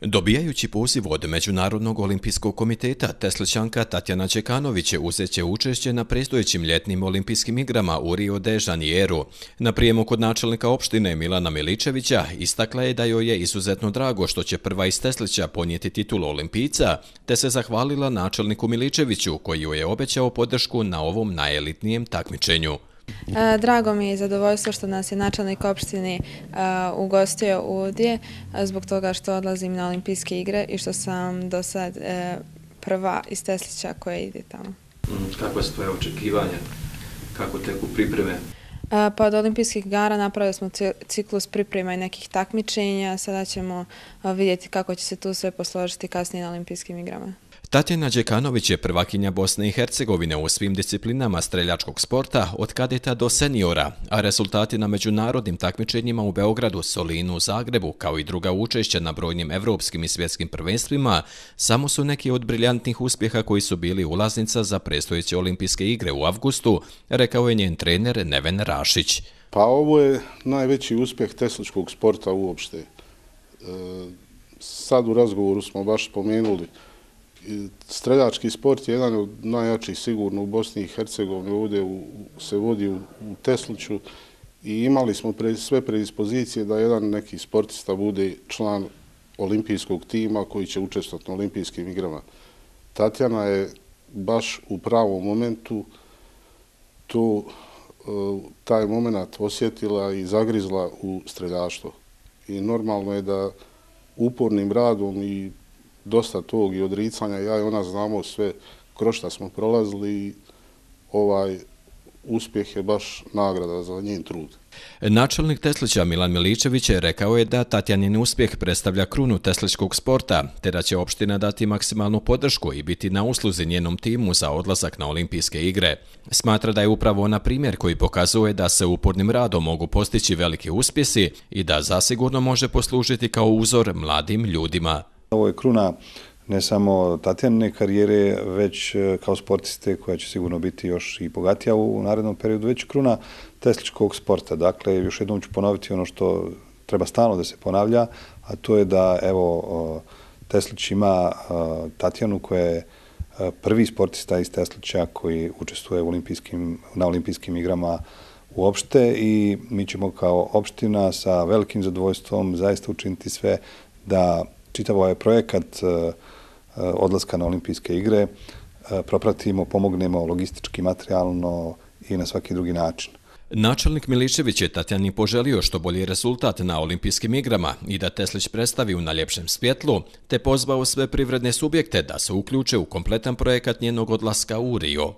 Dobijajući poziv od Međunarodnog olimpijskog komiteta, Teslećanka Tatjana Čekanović uzeće učešće na prestojećim ljetnim olimpijskim igrama u Rio de Janeiro. Na prijemu kod načelnika opštine Milana Miličevića istakla je da joj je izuzetno drago što će prva iz Teslića ponijeti titul olimpijca, te se zahvalila načelniku Miličeviću koji joj je obećao podršku na ovom najelitnijem takmičenju. E, drago mi je zadovoljstvo što nas je načelnik opštine e, ugostio ovdje e, zbog toga što odlazim na olimpijske igre i što sam do sad prva iz Teslića koja ide tamo. Mm, kako su tvoje očekivanja? Kako teku pripreme? Pa od olimpijskih gara napravili smo ciklus priprema i nekih takmičenja. Sada ćemo vidjeti kako će se tu sve posložiti kasnije na olimpijskim igrama. Tatjana Đekanović je prvakinja Bosne i Hercegovine u svim disciplinama streljačkog sporta od kadeta do seniora, a rezultati na međunarodnim takmičenjima u Beogradu, Solinu, Zagrebu kao i druga učešća na brojnim evropskim i svjetskim prvenstvima samo su neki od briljantnih uspjeha koji su bili ulaznica za prestojeće olimpijske igre u avgustu, rekao je njen trener Neven Rašić. Pa ovo je najveći uspjeh tesličkog sporta uopšte. E, sad u razgovoru smo baš spomenuli Streljački sport je jedan od najjačih sigurno u Bosni i Hercegovini, ovdje se vodi u Tesluću i imali smo sve predispozicije da jedan neki sportista bude član olimpijskog tima koji će učestvati na olimpijskim igrama. Tatjana je baš u pravom momentu e, taj moment osjetila i zagrizla u streljaštvo. I normalno je da upornim radom i dosta tog i odricanja. Ja i ona znamo sve kroz šta smo prolazili i ovaj uspjeh je baš nagrada za njen trud. Načelnik Teslića Milan Miličević je rekao je da Tatjanin uspjeh predstavlja krunu tesličkog sporta, te da će opština dati maksimalnu podršku i biti na usluzi njenom timu za odlazak na olimpijske igre. Smatra da je upravo ona primjer koji pokazuje da se upornim radom mogu postići veliki uspjesi i da zasigurno može poslužiti kao uzor mladim ljudima. Ovo je kruna ne samo Tatjane karijere, već e, kao sportiste koja će sigurno biti još i bogatija u narednom periodu, već kruna tesličkog sporta. Dakle, još jednom ću ponoviti ono što treba stalno da se ponavlja, a to je da evo Teslić ima e, Tatjanu koja je e, prvi sportista iz Teslića koji učestvuje na olimpijskim igrama uopšte i mi ćemo kao opština sa velikim zadvojstvom zaista učiniti sve da čitav ovaj projekat e, e, odlaska na olimpijske igre e, propratimo, pomognemo logistički, materijalno i na svaki drugi način. Načelnik Milišević je Tatjani poželio što bolji rezultat na olimpijskim igrama i da Teslić predstavi u najljepšem svjetlu, te pozvao sve privredne subjekte da se uključe u kompletan projekat njenog odlaska u Rio.